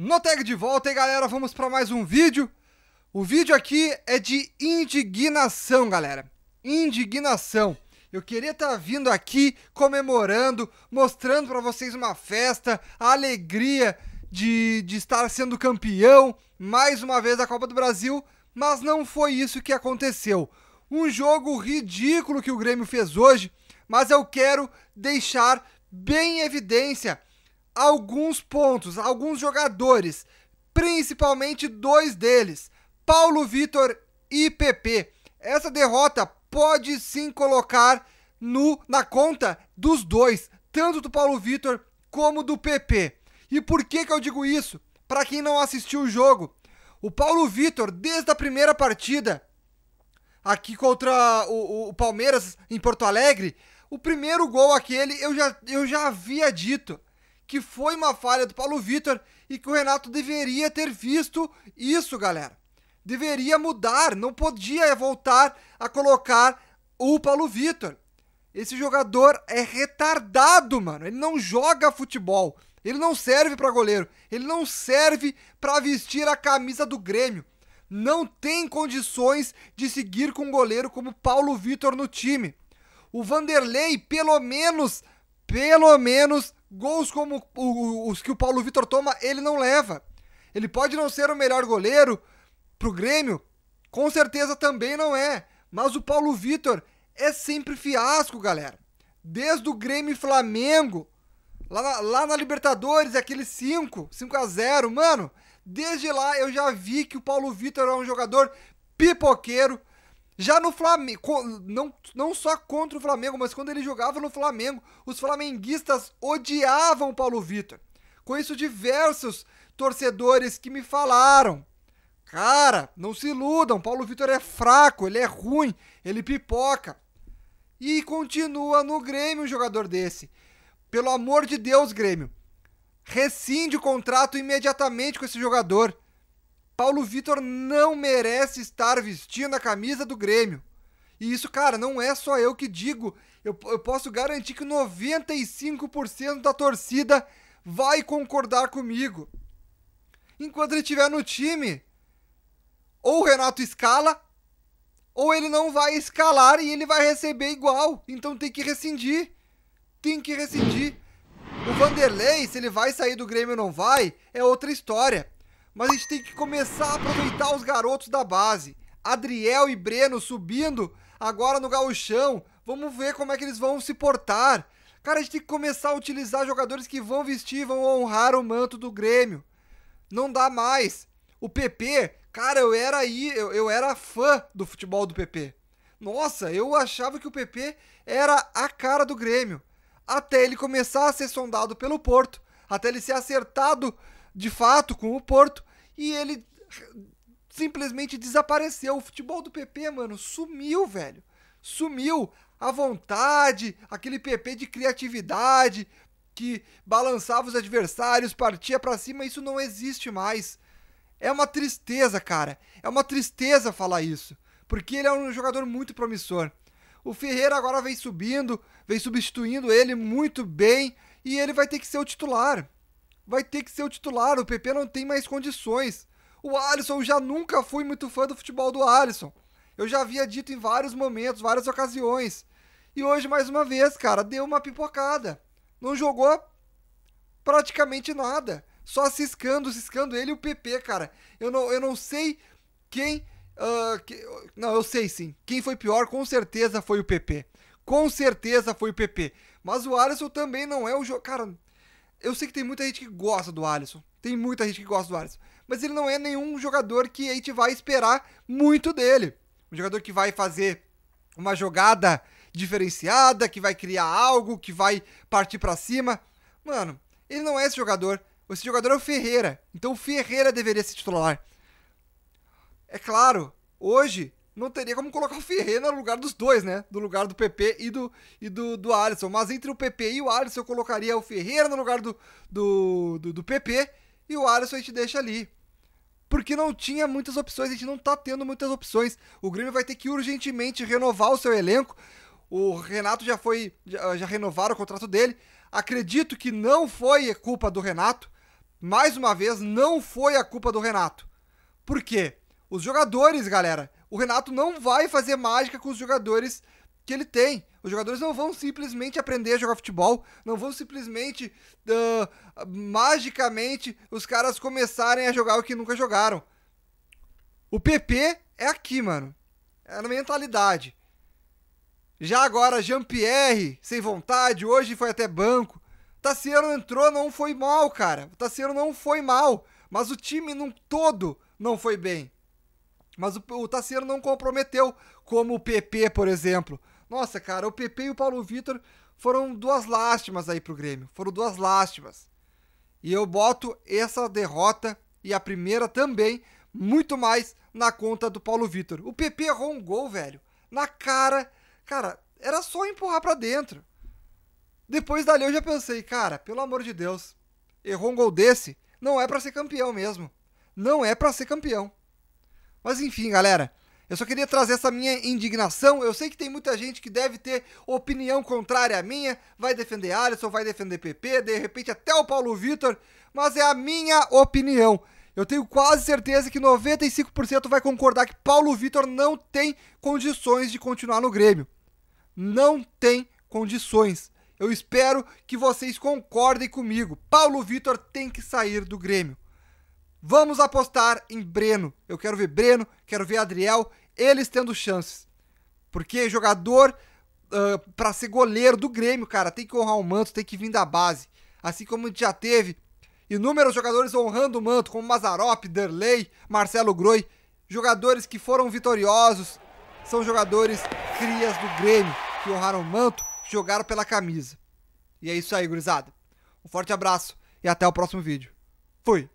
No tag de volta, e galera, vamos para mais um vídeo. O vídeo aqui é de indignação, galera. Indignação. Eu queria estar tá vindo aqui comemorando, mostrando para vocês uma festa, a alegria de, de estar sendo campeão mais uma vez da Copa do Brasil, mas não foi isso que aconteceu. Um jogo ridículo que o Grêmio fez hoje, mas eu quero deixar bem em evidência alguns pontos, alguns jogadores, principalmente dois deles, Paulo Vitor e PP. Essa derrota pode sim colocar no, na conta dos dois, tanto do Paulo Vitor como do PP. E por que, que eu digo isso? Para quem não assistiu o jogo, o Paulo Vitor, desde a primeira partida, aqui contra o, o, Palmeiras em Porto Alegre, o primeiro gol aquele eu já, eu já havia dito que foi uma falha do Paulo Vitor e que o Renato deveria ter visto isso, galera. Deveria mudar, não podia voltar a colocar o Paulo Vitor. Esse jogador é retardado, mano. Ele não joga futebol. Ele não serve para goleiro. Ele não serve para vestir a camisa do Grêmio. Não tem condições de seguir com um goleiro como Paulo Vitor no time. O Vanderlei, pelo menos, pelo menos Gols como os que o Paulo Vitor toma, ele não leva. Ele pode não ser o melhor goleiro pro Grêmio, com certeza também não é. Mas o Paulo Vitor é sempre fiasco, galera. Desde o Grêmio e Flamengo, lá na, lá na Libertadores, aquele 5, 5 a 0 mano. Desde lá eu já vi que o Paulo Vitor é um jogador pipoqueiro, já no Flamengo, não, não só contra o Flamengo, mas quando ele jogava no Flamengo, os flamenguistas odiavam o Paulo Vitor. Conheço diversos torcedores que me falaram: Cara, não se iludam, Paulo Vitor é fraco, ele é ruim, ele pipoca. E continua no Grêmio um jogador desse. Pelo amor de Deus, Grêmio, rescinde o contrato imediatamente com esse jogador. Paulo Vitor não merece estar vestindo a camisa do Grêmio. E isso, cara, não é só eu que digo. Eu, eu posso garantir que 95% da torcida vai concordar comigo. Enquanto ele estiver no time, ou o Renato escala, ou ele não vai escalar e ele vai receber igual. Então tem que rescindir. Tem que rescindir. O Vanderlei, se ele vai sair do Grêmio ou não vai, é outra história. Mas a gente tem que começar a aproveitar os garotos da base. Adriel e Breno subindo agora no gauchão. Vamos ver como é que eles vão se portar. Cara, a gente tem que começar a utilizar jogadores que vão vestir, vão honrar o manto do Grêmio. Não dá mais. O PP, cara, eu era aí, eu, eu era fã do futebol do PP. Nossa, eu achava que o PP era a cara do Grêmio. Até ele começar a ser sondado pelo Porto, até ele ser acertado de fato com o Porto e ele simplesmente desapareceu. O futebol do PP, mano, sumiu, velho. Sumiu a vontade, aquele PP de criatividade que balançava os adversários, partia para cima, isso não existe mais. É uma tristeza, cara. É uma tristeza falar isso, porque ele é um jogador muito promissor. O Ferreira agora vem subindo, vem substituindo ele muito bem e ele vai ter que ser o titular vai ter que ser o titular. O PP não tem mais condições. O Alisson, eu já nunca fui muito fã do futebol do Alisson. Eu já havia dito em vários momentos, várias ocasiões. E hoje, mais uma vez, cara, deu uma pipocada. Não jogou praticamente nada. Só ciscando, ciscando ele e o PP, cara. Eu não, eu não sei quem. Uh, que, não, eu sei sim. Quem foi pior, com certeza foi o PP. Com certeza foi o PP. Mas o Alisson também não é o jogo. Cara, eu sei que tem muita gente que gosta do Alisson. Tem muita gente que gosta do Alisson. Mas ele não é nenhum jogador que a gente vai esperar muito dele. Um jogador que vai fazer uma jogada diferenciada, que vai criar algo, que vai partir para cima. Mano, ele não é esse jogador. Esse jogador é o Ferreira. Então o Ferreira deveria se titular. É claro, hoje não teria como colocar o Ferreira no lugar dos dois, né? Do lugar do PP e do, e do, do Alisson. Mas entre o PP e o Alisson, eu colocaria o Ferreira no lugar do, do, do, do PP e o Alisson a gente deixa ali. Porque não tinha muitas opções, a gente não tá tendo muitas opções. O Grêmio vai ter que urgentemente renovar o seu elenco. O Renato já foi. Já, já renovaram o contrato dele. Acredito que não foi culpa do Renato. Mais uma vez, não foi a culpa do Renato. Por quê? Os jogadores, galera, o Renato não vai fazer mágica com os jogadores que ele tem. Os jogadores não vão simplesmente aprender a jogar futebol, não vão simplesmente, uh, magicamente, os caras começarem a jogar o que nunca jogaram. O PP é aqui, mano. É na mentalidade. Já agora, Jean-Pierre, sem vontade, hoje foi até banco. Tassiano entrou, não foi mal, cara. Tassiano não foi mal, mas o time num todo não foi bem. Mas o, o Tassiano não comprometeu, como o PP, por exemplo. Nossa, cara, o PP e o Paulo Vitor foram duas lástimas aí pro Grêmio. Foram duas lástimas. E eu boto essa derrota e a primeira também muito mais na conta do Paulo Vitor. O PP errou um gol, velho. Na cara. Cara, era só empurrar para dentro. Depois dali eu já pensei, cara, pelo amor de Deus, errou um gol desse, não é para ser campeão mesmo. Não é para ser campeão. Mas enfim, galera. Eu só queria trazer essa minha indignação. Eu sei que tem muita gente que deve ter opinião contrária à minha, vai defender Alisson, vai defender PP, de repente até o Paulo Vitor, mas é a minha opinião. Eu tenho quase certeza que 95% vai concordar que Paulo Vitor não tem condições de continuar no Grêmio. Não tem condições. Eu espero que vocês concordem comigo. Paulo Vitor tem que sair do Grêmio. Vamos apostar em Breno. Eu quero ver Breno, quero ver Adriel, eles tendo chances. Porque jogador uh, ah, para ser goleiro do Grêmio, cara, tem que honrar o manto, tem que vir da base. Assim como já teve inúmeros jogadores honrando o manto, como Mazarop, Derley, Marcelo Groi. Jogadores que foram vitoriosos são jogadores crias do Grêmio, que honraram o manto, jogaram pela camisa. E é isso aí, gurizada. Um forte abraço e até o próximo vídeo. Fui!